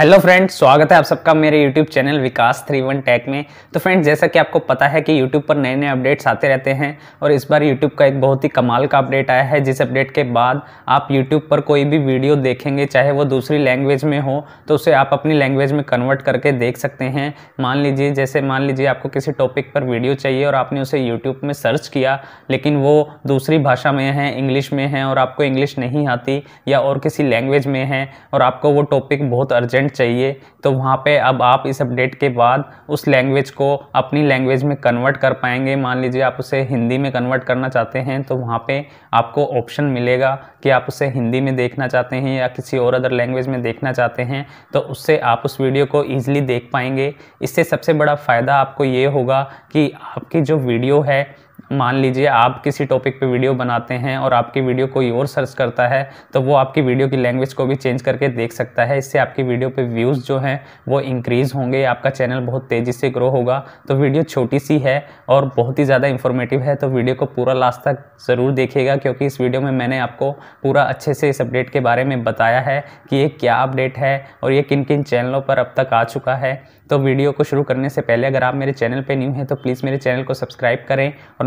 hello friends स्वागत है आप सबका मेरे YouTube channel Vikas three one tech में तो फ्रेंड्स जैसा कि आपको पता है कि यूट्यूब पर नए नए अपडेट्स आते रहते हैं और इस बार यूट्यूब का एक बहुत ही कमाल का अपडेट आया है जिस अपडेट के बाद आप यूट्यूब पर कोई भी वीडियो देखेंगे चाहे वो दूसरी लैंग्वेज में हो तो उसे आप अपनी लैंग्वेज में कन्वर्ट करके देख सकते हैं मान लीजिए जैसे मान लीजिए आपको किसी टॉपिक पर वीडियो चाहिए और आपने उसे यूट्यूब में सर्च किया लेकिन वो दूसरी भाषा में है इंग्लिश में है और आपको इंग्लिश नहीं आती या और किसी लैंग्वेज में है और आपको वो टॉपिक बहुत अर्जेंट अपडेट चाहिए तो वहाँ पे अब आप इस अपडेट के बाद उस लैंग्वेज को अपनी लैंग्वेज में कन्वर्ट कर पाएंगे मान लीजिए आप उसे हिंदी में कन्वर्ट करना चाहते हैं तो वहाँ पे आपको ऑप्शन मिलेगा कि आप उसे हिंदी में देखना चाहते हैं या किसी और अदर लैंग्वेज में देखना चाहते हैं तो उससे आप उस वीडियो को ईजिली देख पाएंगे इससे सबसे बड़ा फ़ायदा आपको ये होगा कि आपकी जो वीडियो है मान लीजिए आप किसी टॉपिक पे वीडियो बनाते हैं और आपकी वीडियो कोई और सर्च करता है तो वो आपकी वीडियो की लैंग्वेज को भी चेंज करके देख सकता है इससे आपकी वीडियो पे व्यूज़ जो हैं वो इंक्रीज़ होंगे आपका चैनल बहुत तेज़ी से ग्रो होगा तो वीडियो छोटी सी है और बहुत ही ज़्यादा इन्फॉर्मेटिव है तो वीडियो को पूरा लास्ट तक ज़रूर देखिएगा क्योंकि इस वीडियो में मैंने आपको पूरा अच्छे से इस अपडेट के बारे में बताया है कि ये क्या अपडेट है और ये किन किन चैनलों पर अब तक आ चुका है तो वीडियो को शुरू करने से पहले अगर आप मेरे चैनल पर न्यू हैं तो प्लीज़ मेरे चैनल को सब्सक्राइब करें और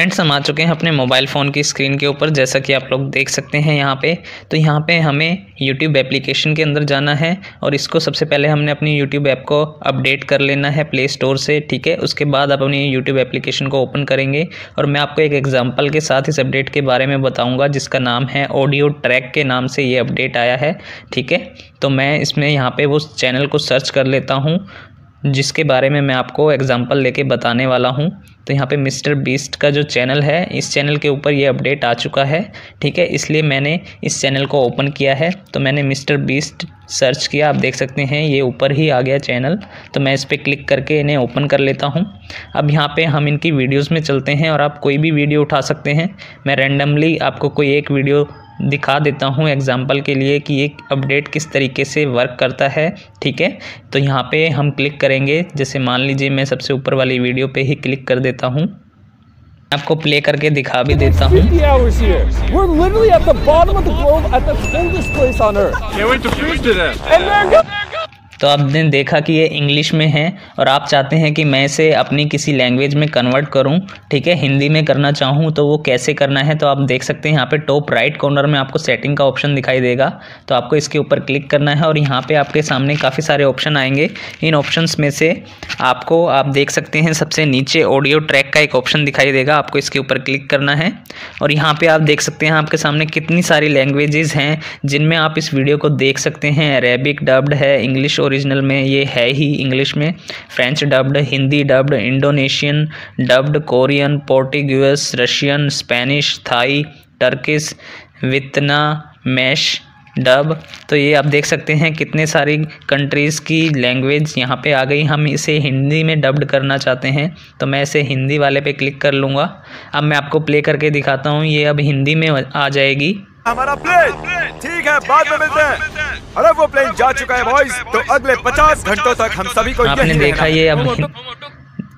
फ्रेंड्स हम आ चुके हैं अपने मोबाइल फ़ोन की स्क्रीन के ऊपर जैसा कि आप लोग देख सकते हैं यहाँ पे तो यहाँ पे हमें यूट्यूब एप्लीकेशन के अंदर जाना है और इसको सबसे पहले हमने अपनी यूट्यूब ऐप को अपडेट कर लेना है प्ले स्टोर से ठीक है उसके बाद आप अपनी यूट्यूब एप्लीकेशन को ओपन करेंगे और मैं आपको एक एग्जाम्पल के साथ इस अपडेट के बारे में बताऊँगा जिसका नाम है ऑडियो ट्रैक के नाम से ये अपडेट आया है ठीक है तो मैं इसमें यहाँ पर उस चैनल को सर्च कर लेता हूँ जिसके बारे में मैं आपको एग्ज़ाम्पल लेके बताने वाला हूँ तो यहाँ पे मिस्टर बीस्ट का जो चैनल है इस चैनल के ऊपर ये अपडेट आ चुका है ठीक है इसलिए मैंने इस चैनल को ओपन किया है तो मैंने मिस्टर बीस्ट सर्च किया आप देख सकते हैं ये ऊपर ही आ गया चैनल तो मैं इस पर क्लिक करके इन्हें ओपन कर लेता हूँ अब यहाँ पे हम इनकी वीडियोस में चलते हैं और आप कोई भी वीडियो उठा सकते हैं मैं रैंडमली आपको कोई एक वीडियो दिखा देता हूँ एग्ज़ाम्पल के लिए कि एक अपडेट किस तरीके से वर्क करता है ठीक है तो यहाँ पे हम क्लिक करेंगे जैसे मान लीजिए मैं सबसे ऊपर वाली वीडियो पे ही क्लिक कर देता हूँ आपको प्ले करके दिखा भी देता हूँ तो आपने देखा कि ये इंग्लिश में है और आप चाहते हैं कि मैं इसे अपनी किसी लैंग्वेज में कन्वर्ट करूं ठीक है हिंदी में करना चाहूं तो वो कैसे करना है तो आप देख सकते हैं यहाँ पे टॉप राइट कॉर्नर में आपको सेटिंग का ऑप्शन दिखाई देगा तो आपको इसके ऊपर क्लिक करना है और यहाँ पर आपके सामने काफ़ी सारे ऑप्शन आएंगे इन ऑप्शन में से आपको आप देख सकते हैं सबसे नीचे ऑडियो ट्रैक का एक ऑप्शन दिखाई देगा आपको इसके ऊपर क्लिक करना है और यहाँ पर आप देख सकते हैं आपके सामने कितनी सारी लैंग्वेजेज़ हैं जिनमें आप इस वीडियो को देख सकते हैं अरेबिक डब्ड है इंग्लिश और ओरिजिनल में ये है ही इंग्लिश में French dubbed Hindi dubbed Indonesian dubbed Korean Portuguese Russian Spanish Thai Turkish Vietnamese dub तो ये आप देख सकते हैं कितने सारी कंट्रीज़ की लैंग्वेज यहाँ पे आ गई हम इसे हिंदी में डब्ड करना चाहते हैं तो मैं इसे हिंदी वाले पे क्लिक कर लूँगा अब मैं आपको प्ले करके दिखाता हूँ ये अब हिंदी में आ जाएगी हमारा प्लेन ठीक है बाद में मिलते हैं अरे वो प्लेन जा चुका है बॉयज तो अगले पचास घंटों तक हम सभी को आपने देखा ये अब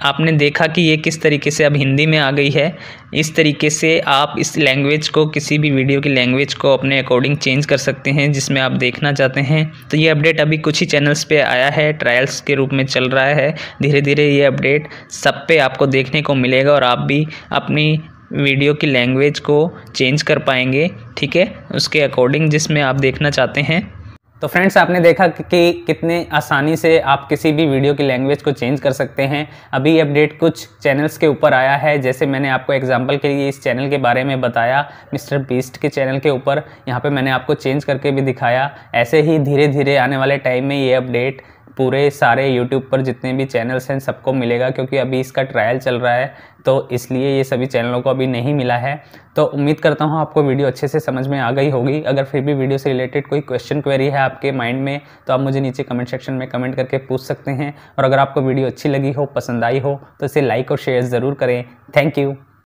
आपने देखा कि ये किस तरीके से अब हिंदी में आ गई है इस तरीके से आप इस लैंग्वेज को किसी भी वीडियो की लैंग्वेज को अपने अकॉर्डिंग चेंज कर सकते हैं जिसमें आप देखना चाहते हैं तो ये अपडेट अभी कुछ ही चैनल्स पे आया है ट्रायल्स के रूप में चल रहा है धीरे धीरे ये अपडेट सब पे आपको देखने को मिलेगा और आप भी अपनी वीडियो की लैंग्वेज को चेंज कर पाएंगे ठीक है उसके अकॉर्डिंग जिसमें आप देखना चाहते हैं तो फ्रेंड्स आपने देखा कि, कितने आसानी से आप किसी भी वीडियो की लैंग्वेज को चेंज कर सकते हैं अभी अपडेट कुछ चैनल्स के ऊपर आया है जैसे मैंने आपको एग्जांपल के लिए इस चैनल के बारे में बताया मिस्टर बीस्ट के चैनल के ऊपर यहाँ पे मैंने आपको चेंज करके भी दिखाया ऐसे ही धीरे धीरे आने वाले टाइम में ये अपडेट पूरे सारे यूट्यूब पर जितने भी चैनल्स हैं सबको मिलेगा क्योंकि अभी इसका ट्रायल चल रहा है तो इसलिए ये सभी चैनलों को अभी नहीं मिला है तो उम्मीद करता हूँ आपको वीडियो अच्छे से समझ में आ गई होगी अगर फिर भी वीडियो से रिलेटेड कोई क्वेश्चन क्वेरी है आपके माइंड में तो आप मुझे नीचे कमेंट सेक्शन में कमेंट करके पूछ सकते हैं और अगर आपको वीडियो अच्छी लगी हो पसंद आई हो तो इसे लाइक और शेयर ज़रूर करें थैंक यू